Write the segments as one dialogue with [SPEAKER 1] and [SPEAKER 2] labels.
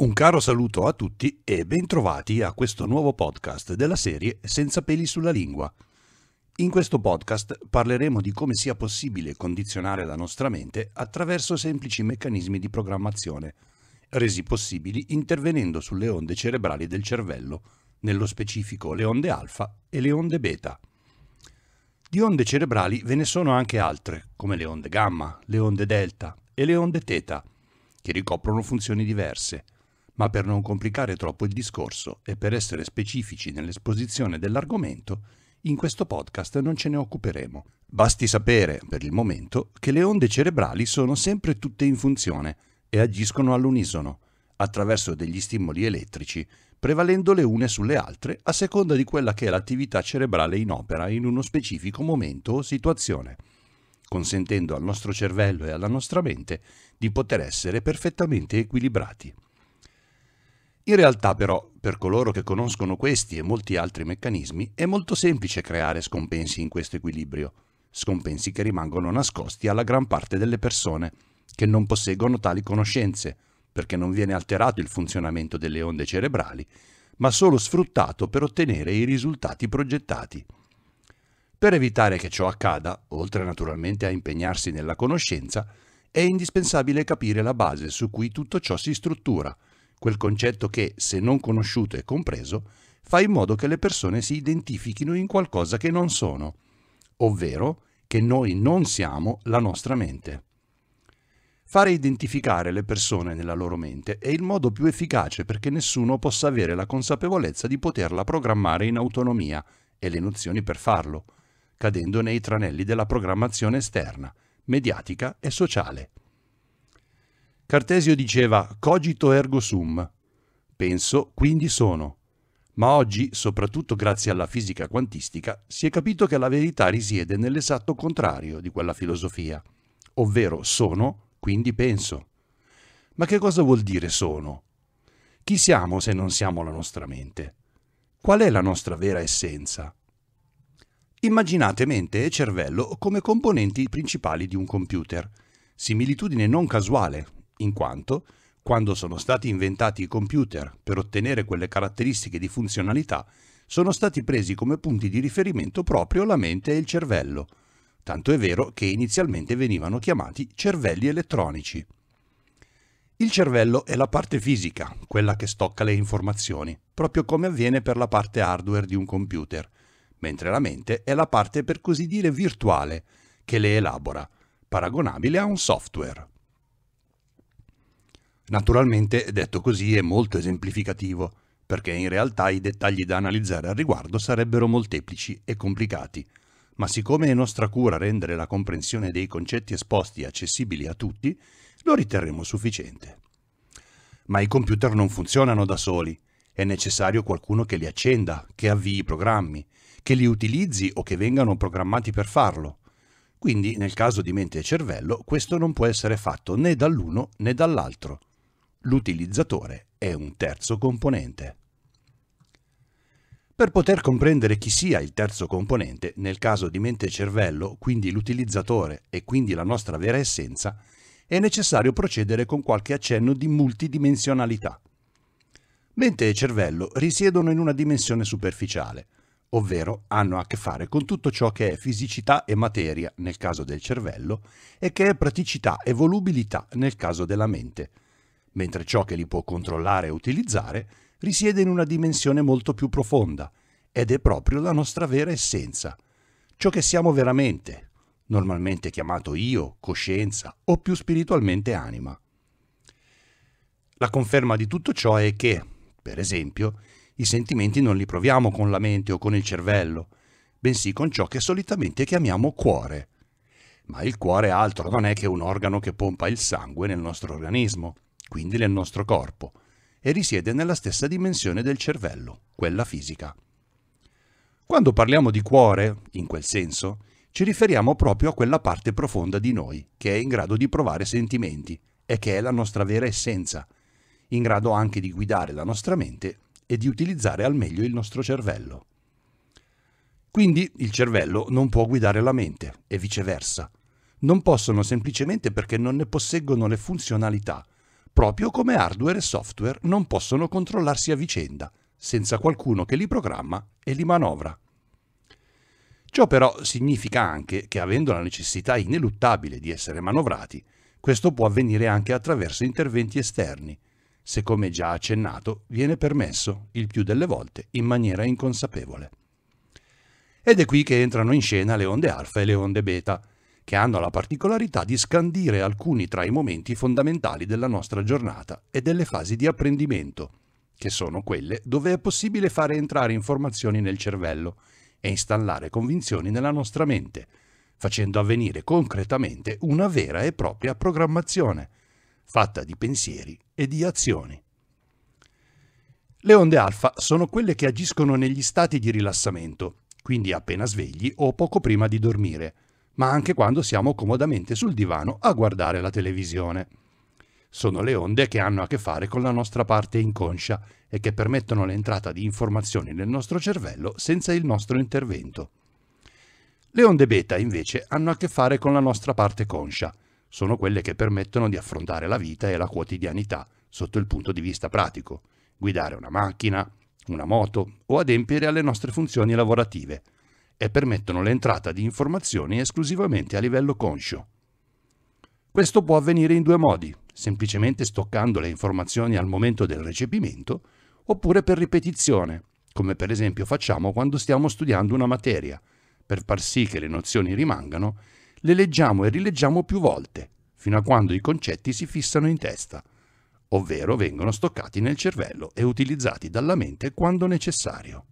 [SPEAKER 1] Un caro saluto a tutti e bentrovati a questo nuovo podcast della serie Senza peli sulla lingua. In questo podcast parleremo di come sia possibile condizionare la nostra mente attraverso semplici meccanismi di programmazione, resi possibili intervenendo sulle onde cerebrali del cervello, nello specifico le onde alfa e le onde beta. Di onde cerebrali ve ne sono anche altre, come le onde gamma, le onde delta e le onde teta, che ricoprono funzioni diverse ma per non complicare troppo il discorso e per essere specifici nell'esposizione dell'argomento, in questo podcast non ce ne occuperemo. Basti sapere, per il momento, che le onde cerebrali sono sempre tutte in funzione e agiscono all'unisono, attraverso degli stimoli elettrici, prevalendo le une sulle altre a seconda di quella che è l'attività cerebrale in opera in uno specifico momento o situazione, consentendo al nostro cervello e alla nostra mente di poter essere perfettamente equilibrati. In realtà però, per coloro che conoscono questi e molti altri meccanismi, è molto semplice creare scompensi in questo equilibrio, scompensi che rimangono nascosti alla gran parte delle persone, che non posseggono tali conoscenze, perché non viene alterato il funzionamento delle onde cerebrali, ma solo sfruttato per ottenere i risultati progettati. Per evitare che ciò accada, oltre naturalmente a impegnarsi nella conoscenza, è indispensabile capire la base su cui tutto ciò si struttura, quel concetto che, se non conosciuto e compreso, fa in modo che le persone si identifichino in qualcosa che non sono, ovvero che noi non siamo la nostra mente. Fare identificare le persone nella loro mente è il modo più efficace perché nessuno possa avere la consapevolezza di poterla programmare in autonomia e le nozioni per farlo, cadendo nei tranelli della programmazione esterna, mediatica e sociale. Cartesio diceva cogito ergo sum, penso quindi sono. Ma oggi, soprattutto grazie alla fisica quantistica, si è capito che la verità risiede nell'esatto contrario di quella filosofia, ovvero sono, quindi penso. Ma che cosa vuol dire sono? Chi siamo se non siamo la nostra mente? Qual è la nostra vera essenza? Immaginate mente e cervello come componenti principali di un computer, similitudine non casuale, in quanto, quando sono stati inventati i computer per ottenere quelle caratteristiche di funzionalità, sono stati presi come punti di riferimento proprio la mente e il cervello, tanto è vero che inizialmente venivano chiamati cervelli elettronici. Il cervello è la parte fisica, quella che stocca le informazioni, proprio come avviene per la parte hardware di un computer, mentre la mente è la parte per così dire virtuale, che le elabora, paragonabile a un software. Naturalmente, detto così, è molto esemplificativo, perché in realtà i dettagli da analizzare al riguardo sarebbero molteplici e complicati, ma siccome è nostra cura rendere la comprensione dei concetti esposti accessibili a tutti, lo riterremo sufficiente. Ma i computer non funzionano da soli, è necessario qualcuno che li accenda, che avvii i programmi, che li utilizzi o che vengano programmati per farlo. Quindi, nel caso di mente e cervello, questo non può essere fatto né dall'uno né dall'altro. L'utilizzatore è un terzo componente. Per poter comprendere chi sia il terzo componente, nel caso di mente e cervello, quindi l'utilizzatore e quindi la nostra vera essenza, è necessario procedere con qualche accenno di multidimensionalità. Mente e cervello risiedono in una dimensione superficiale, ovvero hanno a che fare con tutto ciò che è fisicità e materia nel caso del cervello e che è praticità e volubilità nel caso della mente, mentre ciò che li può controllare e utilizzare risiede in una dimensione molto più profonda, ed è proprio la nostra vera essenza, ciò che siamo veramente, normalmente chiamato io, coscienza o più spiritualmente anima. La conferma di tutto ciò è che, per esempio, i sentimenti non li proviamo con la mente o con il cervello, bensì con ciò che solitamente chiamiamo cuore. Ma il cuore altro non è che un organo che pompa il sangue nel nostro organismo quindi nel nostro corpo, e risiede nella stessa dimensione del cervello, quella fisica. Quando parliamo di cuore, in quel senso, ci riferiamo proprio a quella parte profonda di noi, che è in grado di provare sentimenti e che è la nostra vera essenza, in grado anche di guidare la nostra mente e di utilizzare al meglio il nostro cervello. Quindi il cervello non può guidare la mente e viceversa. Non possono semplicemente perché non ne posseggono le funzionalità proprio come hardware e software non possono controllarsi a vicenda, senza qualcuno che li programma e li manovra. Ciò però significa anche che avendo la necessità ineluttabile di essere manovrati, questo può avvenire anche attraverso interventi esterni, se come già accennato viene permesso, il più delle volte, in maniera inconsapevole. Ed è qui che entrano in scena le onde alfa e le onde beta, che hanno la particolarità di scandire alcuni tra i momenti fondamentali della nostra giornata e delle fasi di apprendimento, che sono quelle dove è possibile fare entrare informazioni nel cervello e installare convinzioni nella nostra mente, facendo avvenire concretamente una vera e propria programmazione, fatta di pensieri e di azioni. Le onde alfa sono quelle che agiscono negli stati di rilassamento, quindi appena svegli o poco prima di dormire, ma anche quando siamo comodamente sul divano a guardare la televisione. Sono le onde che hanno a che fare con la nostra parte inconscia e che permettono l'entrata di informazioni nel nostro cervello senza il nostro intervento. Le onde beta invece hanno a che fare con la nostra parte conscia, sono quelle che permettono di affrontare la vita e la quotidianità sotto il punto di vista pratico, guidare una macchina, una moto o adempiere alle nostre funzioni lavorative, e permettono l'entrata di informazioni esclusivamente a livello conscio. Questo può avvenire in due modi, semplicemente stoccando le informazioni al momento del recepimento, oppure per ripetizione, come per esempio facciamo quando stiamo studiando una materia. Per far sì che le nozioni rimangano, le leggiamo e rileggiamo più volte, fino a quando i concetti si fissano in testa, ovvero vengono stoccati nel cervello e utilizzati dalla mente quando necessario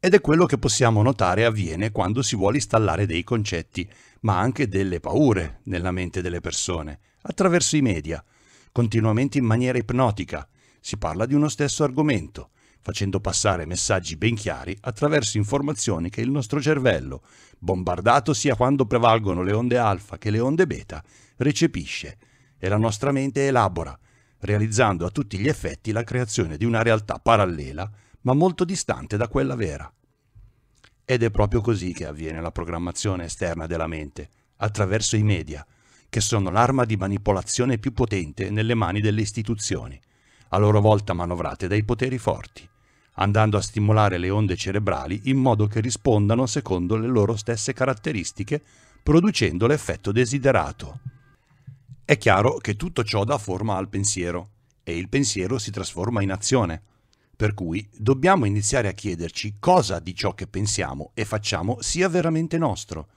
[SPEAKER 1] ed è quello che possiamo notare avviene quando si vuole installare dei concetti, ma anche delle paure nella mente delle persone, attraverso i media, continuamente in maniera ipnotica. Si parla di uno stesso argomento, facendo passare messaggi ben chiari attraverso informazioni che il nostro cervello, bombardato sia quando prevalgono le onde alfa che le onde beta, recepisce e la nostra mente elabora, realizzando a tutti gli effetti la creazione di una realtà parallela ma molto distante da quella vera. Ed è proprio così che avviene la programmazione esterna della mente, attraverso i media, che sono l'arma di manipolazione più potente nelle mani delle istituzioni, a loro volta manovrate dai poteri forti, andando a stimolare le onde cerebrali in modo che rispondano secondo le loro stesse caratteristiche, producendo l'effetto desiderato. È chiaro che tutto ciò dà forma al pensiero, e il pensiero si trasforma in azione, per cui dobbiamo iniziare a chiederci cosa di ciò che pensiamo e facciamo sia veramente nostro,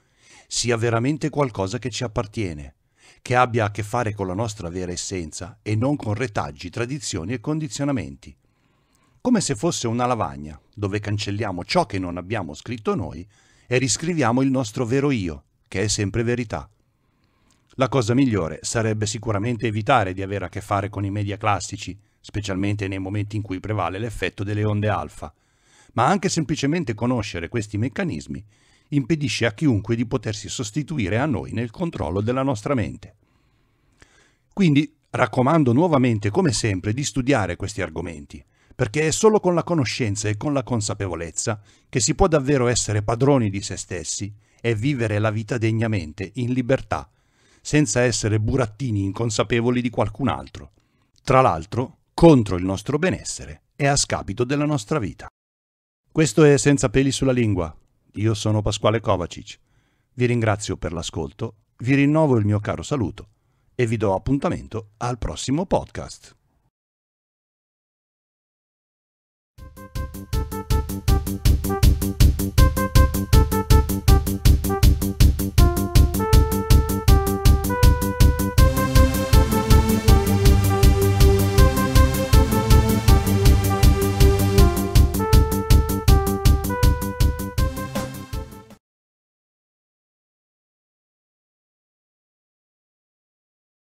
[SPEAKER 1] sia veramente qualcosa che ci appartiene, che abbia a che fare con la nostra vera essenza e non con retaggi, tradizioni e condizionamenti. Come se fosse una lavagna, dove cancelliamo ciò che non abbiamo scritto noi e riscriviamo il nostro vero io, che è sempre verità. La cosa migliore sarebbe sicuramente evitare di avere a che fare con i media classici, specialmente nei momenti in cui prevale l'effetto delle onde alfa, ma anche semplicemente conoscere questi meccanismi impedisce a chiunque di potersi sostituire a noi nel controllo della nostra mente. Quindi raccomando nuovamente, come sempre, di studiare questi argomenti, perché è solo con la conoscenza e con la consapevolezza che si può davvero essere padroni di se stessi e vivere la vita degnamente, in libertà, senza essere burattini inconsapevoli di qualcun altro. Tra l'altro, contro il nostro benessere e a scapito della nostra vita. Questo è Senza peli sulla lingua. Io sono Pasquale Kovacic. Vi ringrazio per l'ascolto, vi rinnovo il mio caro saluto e vi do appuntamento al prossimo podcast. Thank you.